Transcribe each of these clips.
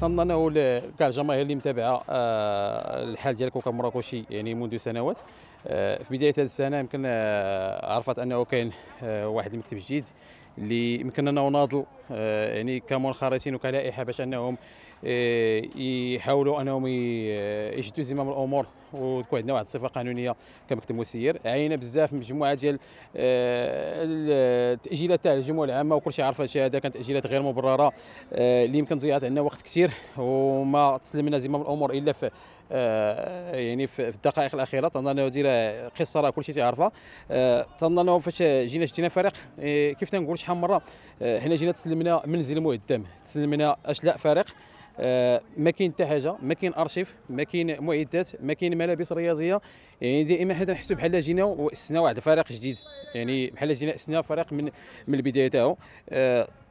كنظن انه كاع الجماهير اللي متابعه آه، الحال ديال كوكا مراكشي يعني منذ سنوات آه، في بدايه هذه السنه يمكن آه، عرفت انه كاين واحد المكتب جديد اللي يمكن انه ناضل يعني كمنخرطين وكلائحه باش انهم يحاولوا انهم يشدوا زمام الامور وتكون عندنا واحد الصفه قانونيه كمكتب مسير عينا بزاف مجموعه ديال آه، التاجيلات تاع الجمعه العامه وكل شيء عارف هذا كانت تاجيلات غير مبرره آه، اللي يمكن ضيعت عندنا وقت كثير وما تسلمنا زمام الامور الا في آه، يعني في الدقائق الاخيره تنظن دير قصه راه تعرفها تيعرفها تنظن فاش جينا شدينا فريق إيه، كيف تنقول شحال من مره حنا جينا تسلمنا منزل مهدم تسلمنا اشلاء فريق آه، ما كاين حتى حاجه ما كاين ارشيف ما كاين معدات ما كاين ملابس رياضيه يعني دائما حنا تنحسوا بحال جينا واسنا واحد الفريق جديد يعني بحال جينا اسنا فريق من من البدايه تاعو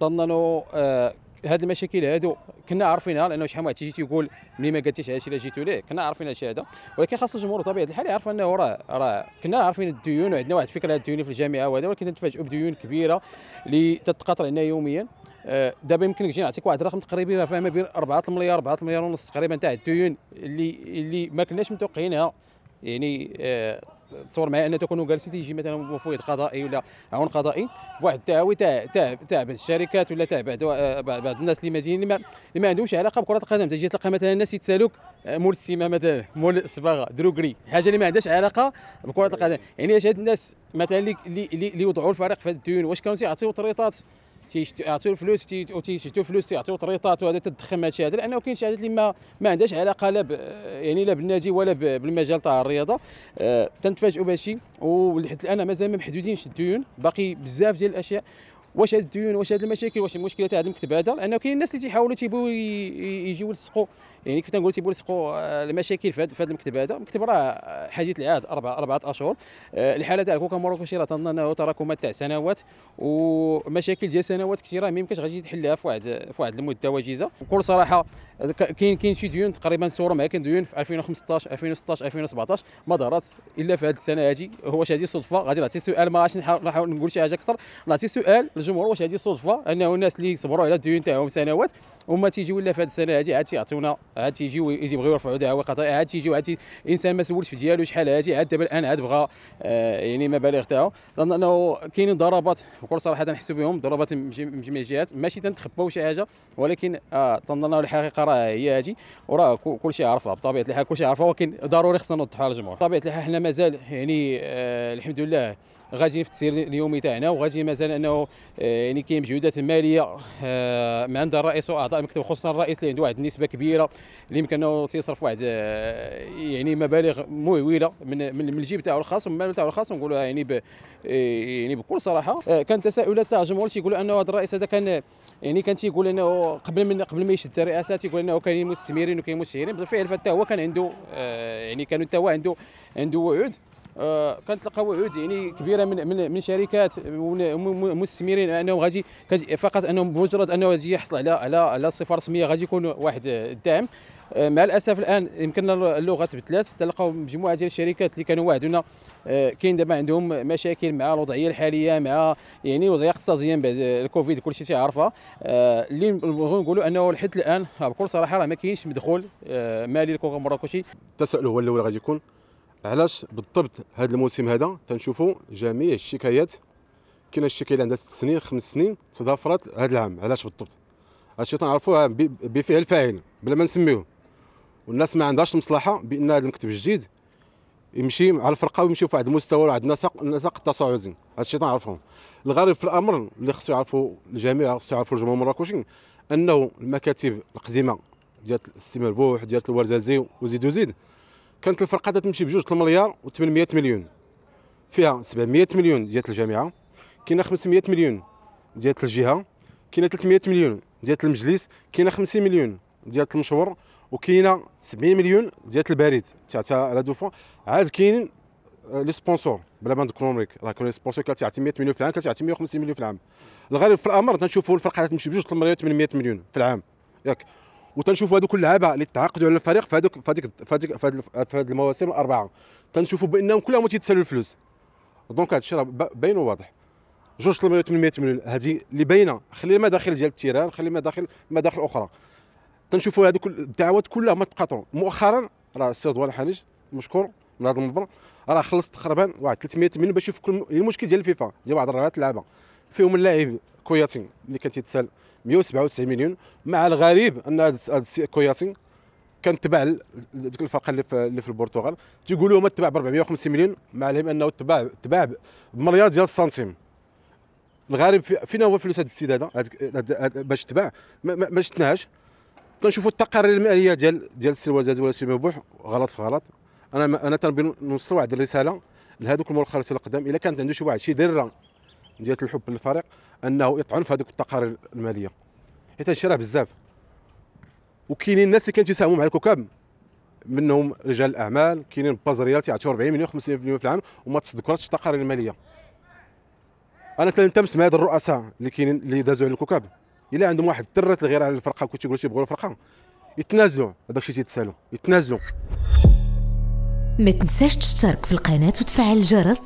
ظننا آه، آه، هاد المشاكل هادو كنا عارفينها لانه شحال من واحد تيجي تيقول ملي ما قالتيش علاش الا جيتو ليه كنا عارفين هادشي هذا ولكن خاص الجمهور بطبيعه الحال يعرف انه راه راه كنا عارفين الديون وعندنا واحد الفكره الديون في الجامعه وهذا ولكن تنتفاجئوا بديون كبيره اللي تتقاطع لنا يوميا آه، دابا يمكن نجي نعطيك واحد الرقم تقريبي فيها ما بين 4 المليار 4 المليار ونص تقريبا تاع الديون اللي اللي ما كناش متوقعينها يعني آه، تصور معايا ان تكونوا جالسين تيجي مثلا مفوض قضائي ولا عون قضائي بواحد التعاوي تاع تاع تاع بعض الشركات ولا تاع آه، بعض بعض الناس اللي مدينين اللي ما, عندهمش علاقه بكره القدم تجي تلقى مثلا الناس يتسالوك آه، مول السيما مثلا مول الصباغه دروغري حاجه اللي ما عندهاش علاقه بكره القدم يعني اش هاد الناس مثلا اللي اللي وضعوا الفريق في الديون واش كانوا تيعطيو تريطات تيعطيو الفلوس وتيشتو فلوس تيعطيو طريطات وهذا تدخل هادشي هذا لانه كاين شي حاجات اللي ما ما عندهاش علاقه لا يعني لا بالنادي ولا بالمجال تاع الرياضه آه، تنتفاجئوا بهادشي ولحد الان مازال ما محدودين الديون باقي بزاف ديال الاشياء واش هاد الديون واش هاد المشاكل واش المشكله تاع هاد المكتب هذا لانه كاين الناس اللي تيحاولوا تيبغيو يجيو يلصقوا يعني كيف تنقول تيبغيو يلصقوا آه، المشاكل في هذا المكتب هذا المكتب راه حديث العهد اربع اربعه اشهر آه، الحاله تاع الكوكا موروكوشي راه تنظن انه تراكمات تاع سنوات ومشاكل ديال سنوات كثيره ما يمكنش غادي تحلها في واحد في واحد المده وجيزه بكل صراحه آه، كاين كاين شي ديون تقريبا صوره معايا كاين ديون في 2015 2016 2017 ما دارت الا في هذه السنه هذه واش هذه صدفه غادي نعطي سؤال ما غاديش نحاول نقول شي حاجه اكثر نعطي سؤال الجمهور واش هذه صدفه انه الناس اللي صبروا على الديون تاعهم سنوات هما تيجيو ولا في هذه السنه هذه عاد تيعطيونا عاد تيجيو يبغيو يرفعوا دعاوى قضائيه عاد تيجيو عاد الانسان ما سولش في ديالو شحال هذه عاد دابا الان عاد بغى آه يعني مبالغ تاعو لان انه كاينين ضربات بكل صراحه نحسوا بهم ضربات من جميع الجهات ماشي تنتخبوا شي حاجه ولكن آه تنظن الحقيقه راه هي هذه وراه كل شيء عرفها بطبيعه الحال كل شيء عرفها ولكن ضروري خصنا نوضحها للجمهور بطبيعه الحال حنا مازال يعني آه الحمد لله غادي في التسيير اليومي تاعنا وغادي مازال انه آه، يعني كاين مجهودات ماليه آه، ما عند الرئيس واعضاء المكتب خصوصا الرئيس اللي عنده واحد النسبه كبيره اللي يمكن انه تيصرف واحد آه، يعني مبالغ مهوله من من الجيب تاعو الخاص ومن المال تاعو الخاص ونقولها يعني ب يعني بكل صراحه كان تساؤلات تاع الجمهور تيقولوا انه هذا الرئيس هذا كان يعني كان تيقول انه قبل من قبل ما يشد الرئاسه تيقول انه كاين مستثمرين وكاين مستثمرين بالفعل حتى هو كان عنده يعني كانوا حتى هو عنده عنده وعود آه، كنتلقى وعود يعني كبيره من من, من شركات مستثمرين انهم غادي فقط انهم بمجرد انه غادي يحصل على على على صفه رسميه غادي يكون واحد الدعم آه، مع الاسف الان يمكن اللغه تبدلات تلقاو مجموعه ديال الشركات اللي كانوا واعدونا آه، كاين دابا عندهم مشاكل مع الوضعيه الحاليه مع يعني الوضعيه الاقتصاديه من بعد الكوفيد كلشي تيعرفها اللي نبغيو نقولوا انه لحد الان بكل صراحه راه ما كاينش مدخول مالي للكونغو مراكشي التساؤل هو الاول غادي يكون علاش بالضبط هذا الموسم هذا تنشوفوا جميع الشكايات كاين الشكايه اللي عندها ست سنين خمس سنين تضافرات هذا العام علاش بالضبط هادشي تنعرفوه بفعل فاعل بلا ما نسميوه والناس ما عندهاش مصلحه بان هذا المكتب الجديد يمشي مع الفرقه ويمشي في واحد المستوى وواحد النسق نسق التصاعدي هادشي تنعرفوه الغريب في الامر اللي خصو يعرفوا الجميع خصو يعرفوا الجمهور المراكشي انه المكاتب القديمه ديال السي مربوح ديال الورزازي وزيد وزيد كانت الفرقه تمشي بجوج مليار و800 مليون فيها 700 مليون ديال الجامعه كاينه 500 مليون ديال الجهه كاينه 300 مليون ديال المجلس كاينه 50 مليون ديال المشور وكاينه 70 مليون ديال البريد تاع على دوفون عاد آه، كاين لي سبونسور بلا ما نذكرهم لك راه كاين سبونسور كانت تعطي 100 مليون في العام كانت تعطي 150 مليون في العام الغالب في الامر تنشوفوا الفرقه تمشي بجوج 800 مليون في العام ياك وتنشوفوا هذوك اللعابه اللي تعاقدوا على الفريق في هذوك في هذيك في هذيك هذه المواسم الاربعه تنشوفوا بانهم كلهم تيتسالوا الفلوس دونك هذا الشيء راه باين وواضح جوج 800 مليون هذه اللي باينه خلي داخل ديال التيران خلي ما مداخل اخرى تنشوفوا هذوك الدعوات كلها ما تقاطعوا مؤخرا راه السي رضوان حانيش مشكور من هذا المنبر راه خلص تقريبا واحد 300 مليون باش يفك المشكل ديال الفيفا ديال واحد الرعاة اللعابه فيهم اللاعب كوياتين اللي كانت تتسال 197 مليون مع الغريب ان هذا الكوياتين كان تباع لديك الفرقه اللي في اللي في البرتغال تيقولوا هما تباع ب 450 مليون مع العلم انه تباع تباع بمليار ديال السنتيم الغريب فينا هو فلوس هذا السيد هذا باش تباع ما شفناهاش تنشوفوا التقارير الماليه ديال ديال السي الوزاز ولا السي مبوح غلط في غلط انا انا تنبغي نوصل واحد الرساله لهذوك المرخصين القدام الا كانت عنده شي واحد شي ذره ديال الحب للفريق انه يطعن في هذوك التقارير الماليه حيت هادشي راه بزاف وكاينين الناس اللي كانوا تيساهموا مع الكوكب منهم رجال الاعمال كاينين باز ريال تيعطيو 40 مليون 50 مليون في العام وما تذكرتش التقارير الماليه انا تلمتمس مع هاد الرؤساء اللي كاينين اللي دازوا على الكوكب الا عندهم واحد الدرات غير على الفرقه كنت تيقولوا تيبغوا الفرقه يتنازلوا هذاك الشيء تيتسالوا يتنازلوا ما تنساش تشترك في القناه وتفعل الجرس